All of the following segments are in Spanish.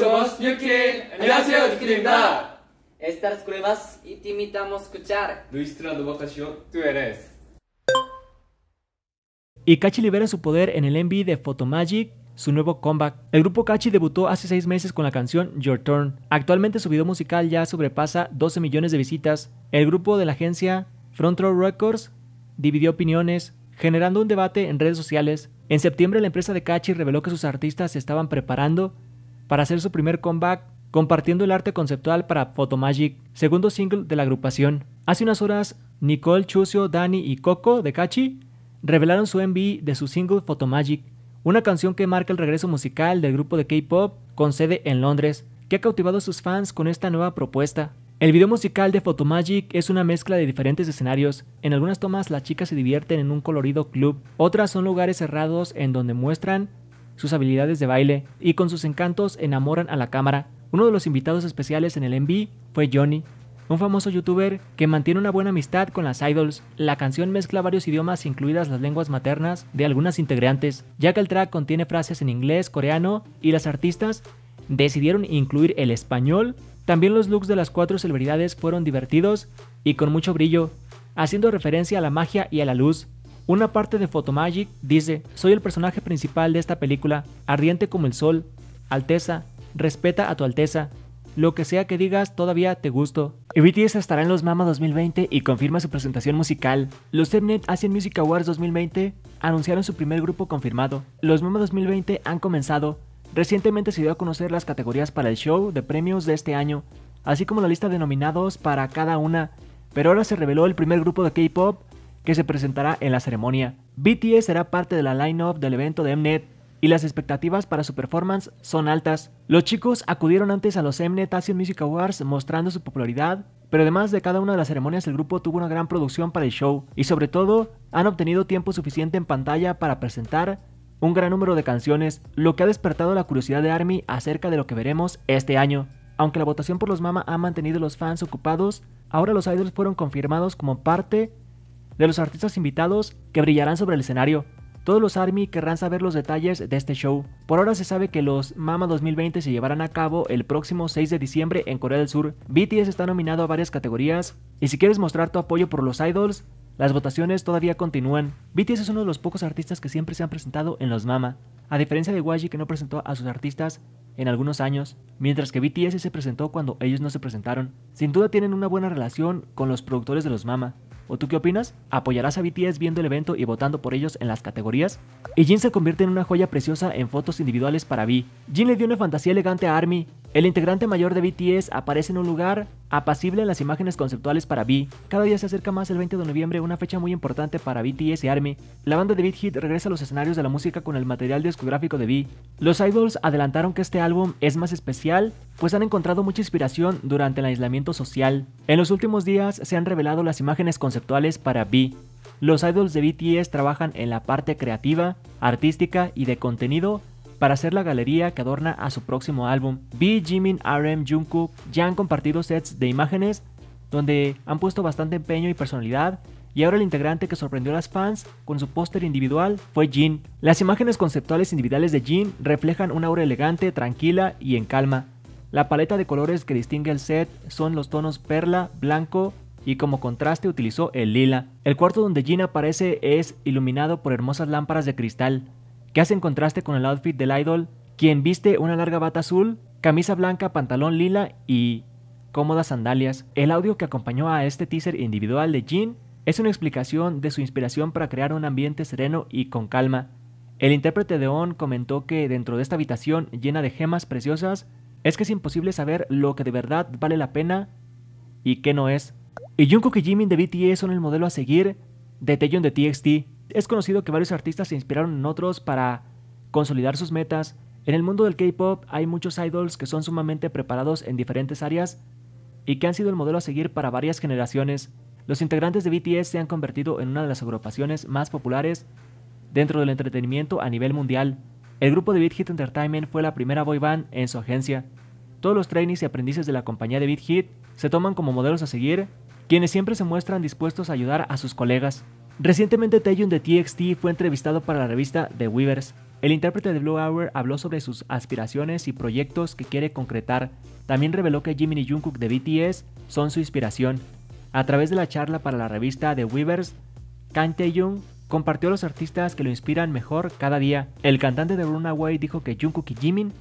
y te escuchar. Kachi libera su poder en el MV de Photomagic, su nuevo comeback. El grupo Kachi debutó hace 6 meses con la canción Your Turn. Actualmente su video musical ya sobrepasa 12 millones de visitas. El grupo de la agencia Front Row Records dividió opiniones, generando un debate en redes sociales. En septiembre la empresa de Kachi reveló que sus artistas se estaban preparando para hacer su primer comeback compartiendo el arte conceptual para Photomagic, segundo single de la agrupación. Hace unas horas, Nicole, Chucio, Dani y Coco de Cachi revelaron su MV de su single Photomagic, una canción que marca el regreso musical del grupo de K-pop con sede en Londres, que ha cautivado a sus fans con esta nueva propuesta. El video musical de Photomagic es una mezcla de diferentes escenarios. En algunas tomas las chicas se divierten en un colorido club, otras son lugares cerrados en donde muestran sus habilidades de baile y con sus encantos enamoran a la cámara. Uno de los invitados especiales en el MV fue Johnny, un famoso youtuber que mantiene una buena amistad con las idols. La canción mezcla varios idiomas, incluidas las lenguas maternas de algunas integrantes, ya que el track contiene frases en inglés, coreano y las artistas decidieron incluir el español. También los looks de las cuatro celebridades fueron divertidos y con mucho brillo, haciendo referencia a la magia y a la luz. Una parte de Photomagic dice, soy el personaje principal de esta película, ardiente como el sol, Alteza, respeta a tu Alteza, lo que sea que digas todavía te gusto. Y estará en los MAMA 2020 y confirma su presentación musical. Los Mnet Asian Music Awards 2020 anunciaron su primer grupo confirmado. Los MAMA 2020 han comenzado. Recientemente se dio a conocer las categorías para el show de premios de este año, así como la lista de nominados para cada una. Pero ahora se reveló el primer grupo de K-pop que se presentará en la ceremonia. BTS será parte de la line-up del evento de Mnet y las expectativas para su performance son altas. Los chicos acudieron antes a los Mnet Asian Music Awards mostrando su popularidad, pero además de cada una de las ceremonias el grupo tuvo una gran producción para el show y sobre todo han obtenido tiempo suficiente en pantalla para presentar un gran número de canciones, lo que ha despertado la curiosidad de ARMY acerca de lo que veremos este año. Aunque la votación por los Mama ha mantenido a los fans ocupados, ahora los idols fueron confirmados como parte de los artistas invitados que brillarán sobre el escenario. Todos los ARMY querrán saber los detalles de este show. Por ahora se sabe que los MAMA 2020 se llevarán a cabo el próximo 6 de diciembre en Corea del Sur. BTS está nominado a varias categorías y si quieres mostrar tu apoyo por los idols, las votaciones todavía continúan. BTS es uno de los pocos artistas que siempre se han presentado en los MAMA, a diferencia de YG que no presentó a sus artistas en algunos años, mientras que BTS se presentó cuando ellos no se presentaron. Sin duda tienen una buena relación con los productores de los MAMA. ¿O tú qué opinas? ¿Apoyarás a BTS viendo el evento y votando por ellos en las categorías? Y Jin se convierte en una joya preciosa en fotos individuales para V. Jin le dio una fantasía elegante a ARMY. El integrante mayor de BTS aparece en un lugar apacible en las imágenes conceptuales para V. Cada día se acerca más el 20 de noviembre, una fecha muy importante para BTS y ARMY. La banda de Beat Hit regresa a los escenarios de la música con el material discográfico de V. Los idols adelantaron que este álbum es más especial pues han encontrado mucha inspiración durante el aislamiento social. En los últimos días se han revelado las imágenes conceptuales para B. Los idols de BTS trabajan en la parte creativa, artística y de contenido para hacer la galería que adorna a su próximo álbum. B, Jimin, RM, Jungkook ya han compartido sets de imágenes donde han puesto bastante empeño y personalidad y ahora el integrante que sorprendió a las fans con su póster individual fue Jin. Las imágenes conceptuales individuales de Jin reflejan una aura elegante, tranquila y en calma, la paleta de colores que distingue el set son los tonos perla, blanco y como contraste utilizó el lila. El cuarto donde Jean aparece es iluminado por hermosas lámparas de cristal, que hacen contraste con el outfit del idol, quien viste una larga bata azul, camisa blanca, pantalón lila y cómodas sandalias. El audio que acompañó a este teaser individual de Jean es una explicación de su inspiración para crear un ambiente sereno y con calma. El intérprete de On comentó que dentro de esta habitación llena de gemas preciosas es que es imposible saber lo que de verdad vale la pena y qué no es. Y Jungkook y Jimin de BTS e son el modelo a seguir de Taeyeon de TXT. Es conocido que varios artistas se inspiraron en otros para consolidar sus metas. En el mundo del K-pop hay muchos idols que son sumamente preparados en diferentes áreas y que han sido el modelo a seguir para varias generaciones. Los integrantes de BTS e se han convertido en una de las agrupaciones más populares dentro del entretenimiento a nivel mundial. El grupo de Beat Hit Entertainment fue la primera boy band en su agencia. Todos los trainees y aprendices de la compañía de Beat Hit se toman como modelos a seguir, quienes siempre se muestran dispuestos a ayudar a sus colegas. Recientemente Taeyun de TXT fue entrevistado para la revista The Weavers. El intérprete de Blue Hour habló sobre sus aspiraciones y proyectos que quiere concretar. También reveló que Jimin y Jungkook de BTS son su inspiración. A través de la charla para la revista The Weavers, Kang Taeyun compartió los artistas que lo inspiran mejor cada día. El cantante de Runaway dijo que Jungkook y Jimin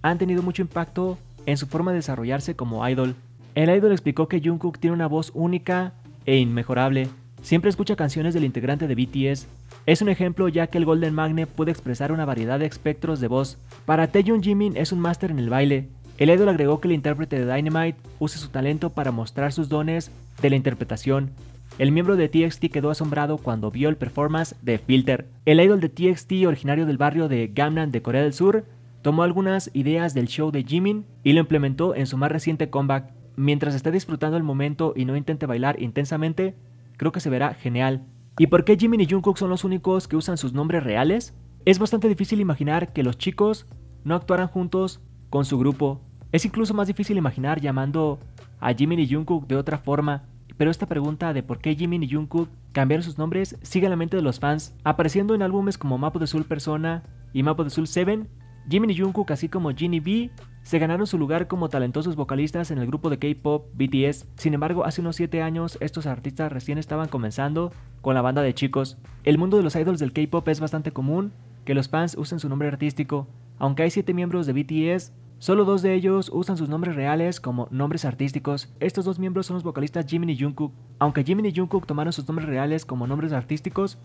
han tenido mucho impacto en su forma de desarrollarse como idol. El idol explicó que Jungkook tiene una voz única e inmejorable. Siempre escucha canciones del integrante de BTS. Es un ejemplo ya que el Golden Magnet puede expresar una variedad de espectros de voz. Para Taehyung Jimin es un máster en el baile. El idol agregó que el intérprete de Dynamite usa su talento para mostrar sus dones de la interpretación. El miembro de TXT quedó asombrado cuando vio el performance de Filter. El idol de TXT, originario del barrio de Gamnan de Corea del Sur, tomó algunas ideas del show de Jimin y lo implementó en su más reciente comeback. Mientras esté disfrutando el momento y no intente bailar intensamente, creo que se verá genial. ¿Y por qué Jimin y Jungkook son los únicos que usan sus nombres reales? Es bastante difícil imaginar que los chicos no actuaran juntos con su grupo. Es incluso más difícil imaginar llamando a Jimin y Jungkook de otra forma pero esta pregunta de por qué Jimin y Jungkook cambiaron sus nombres sigue en la mente de los fans, apareciendo en álbumes como Mapo de Soul Persona y Mapo de Soul 7. Jimin y Jungkook, así como y V se ganaron su lugar como talentosos vocalistas en el grupo de K-pop BTS. Sin embargo, hace unos 7 años estos artistas recién estaban comenzando con la banda de chicos. El mundo de los idols del K-pop es bastante común que los fans usen su nombre artístico, aunque hay 7 miembros de BTS, Solo dos de ellos usan sus nombres reales como nombres artísticos. Estos dos miembros son los vocalistas Jimin y Jungkook. Aunque Jimin y Jungkook tomaron sus nombres reales como nombres artísticos,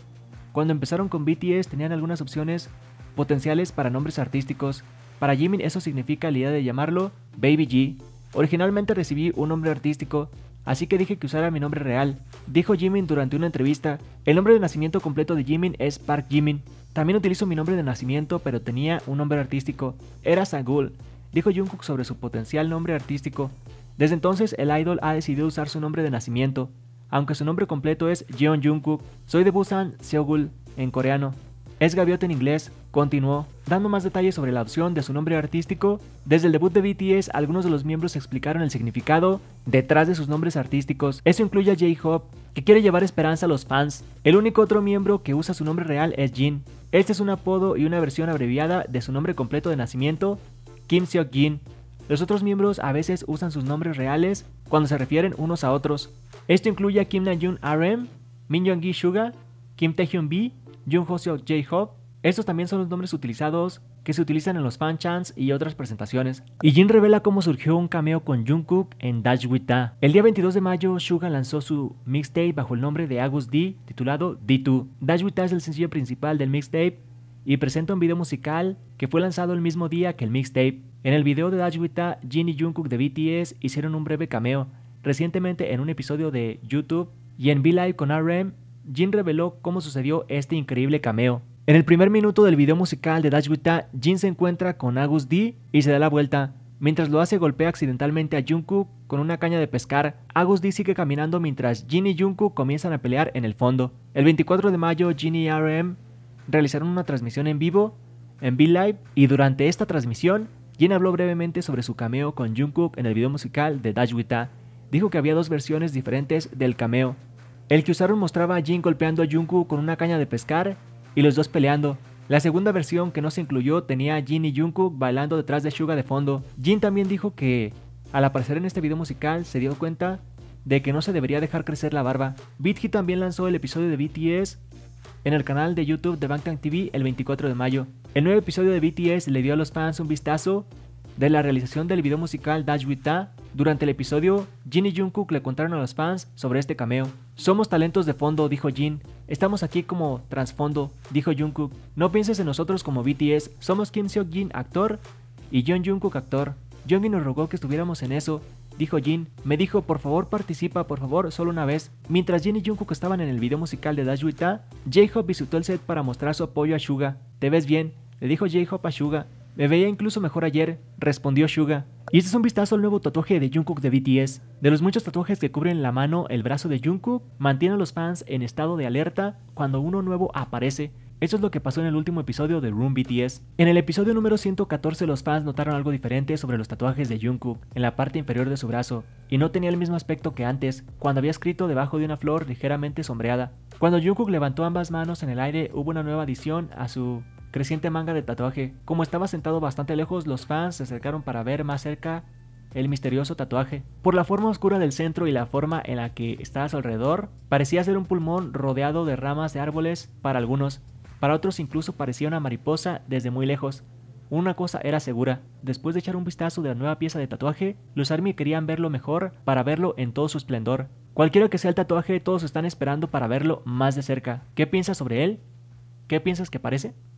cuando empezaron con BTS tenían algunas opciones potenciales para nombres artísticos. Para Jimin eso significa la idea de llamarlo Baby G. Originalmente recibí un nombre artístico, así que dije que usara mi nombre real, dijo Jimin durante una entrevista. El nombre de nacimiento completo de Jimin es Park Jimin. También utilizo mi nombre de nacimiento, pero tenía un nombre artístico. Era Sangul dijo Jungkook sobre su potencial nombre artístico. Desde entonces, el idol ha decidido usar su nombre de nacimiento, aunque su nombre completo es Jeon Jungkook. Soy de Busan, Seogul, en coreano. Es gaviota en inglés, continuó, dando más detalles sobre la opción de su nombre artístico. Desde el debut de BTS, algunos de los miembros explicaron el significado detrás de sus nombres artísticos. Eso incluye a J-Hope, que quiere llevar esperanza a los fans. El único otro miembro que usa su nombre real es Jin. Este es un apodo y una versión abreviada de su nombre completo de nacimiento, Kim Seok-jin. Los otros miembros a veces usan sus nombres reales cuando se refieren unos a otros. Esto incluye a Kim Na-jun RM, Min Young-gi Suga, Kim Tae-hyun B, Jung Ho Seok J-Hope. Estos también son los nombres utilizados que se utilizan en los fan chants y otras presentaciones. Y Jin revela cómo surgió un cameo con Jungkook en Dash With El día 22 de mayo, Suga lanzó su mixtape bajo el nombre de Agus D, titulado D2. Dash With es el sencillo principal del mixtape y presenta un video musical que fue lanzado el mismo día que el mixtape. En el video de Dashwita, Jin y Jungkook de BTS hicieron un breve cameo. Recientemente en un episodio de YouTube y en V-Live con RM, Jin reveló cómo sucedió este increíble cameo. En el primer minuto del video musical de Dashwita, Jin se encuentra con Agus D y se da la vuelta. Mientras lo hace golpea accidentalmente a Jungkook con una caña de pescar, Agus D sigue caminando mientras Jin y Jungkook comienzan a pelear en el fondo. El 24 de mayo, Jin y RM realizaron una transmisión en vivo en V-Live y durante esta transmisión, Jin habló brevemente sobre su cameo con Jungkook en el video musical de Dashwita. Dijo que había dos versiones diferentes del cameo. El que usaron mostraba a Jin golpeando a Jungkook con una caña de pescar y los dos peleando. La segunda versión que no se incluyó tenía a Jin y Jungkook bailando detrás de Suga de fondo. Jin también dijo que al aparecer en este video musical se dio cuenta de que no se debería dejar crecer la barba. BitHit también lanzó el episodio de BTS en el canal de YouTube de Bangtan TV el 24 de mayo. El nuevo episodio de BTS le dio a los fans un vistazo de la realización del video musical Dash With Durante el episodio, Jin y Jungkook le contaron a los fans sobre este cameo. Somos talentos de fondo, dijo Jin. Estamos aquí como trasfondo, dijo Jungkook. No pienses en nosotros como BTS, somos Kim Seok-jin, actor, y John Jungkook, actor. Jungkook nos rogó que estuviéramos en eso, dijo Jin. Me dijo, por favor participa, por favor, solo una vez. Mientras Jin y Jungkook estaban en el video musical de Dash With Ta, J-Hope visitó el set para mostrar su apoyo a Suga. ¿Te ves bien? le dijo J-Hope a Suga. Me veía incluso mejor ayer, respondió Suga. Y este es un vistazo al nuevo tatuaje de Jungkook de BTS. De los muchos tatuajes que cubren la mano, el brazo de Jungkook mantiene a los fans en estado de alerta cuando uno nuevo aparece. Eso es lo que pasó en el último episodio de Room BTS. En el episodio número 114 los fans notaron algo diferente sobre los tatuajes de Jungkook en la parte inferior de su brazo, y no tenía el mismo aspecto que antes, cuando había escrito debajo de una flor ligeramente sombreada. Cuando Jungkook levantó ambas manos en el aire hubo una nueva adición a su creciente manga de tatuaje. Como estaba sentado bastante lejos, los fans se acercaron para ver más cerca el misterioso tatuaje. Por la forma oscura del centro y la forma en la que estaba a su alrededor, parecía ser un pulmón rodeado de ramas de árboles para algunos, para otros incluso parecía una mariposa desde muy lejos. Una cosa era segura, después de echar un vistazo de la nueva pieza de tatuaje, los ARMY querían verlo mejor para verlo en todo su esplendor. Cualquiera que sea el tatuaje, todos están esperando para verlo más de cerca. ¿Qué piensas sobre él? ¿Qué piensas que parece?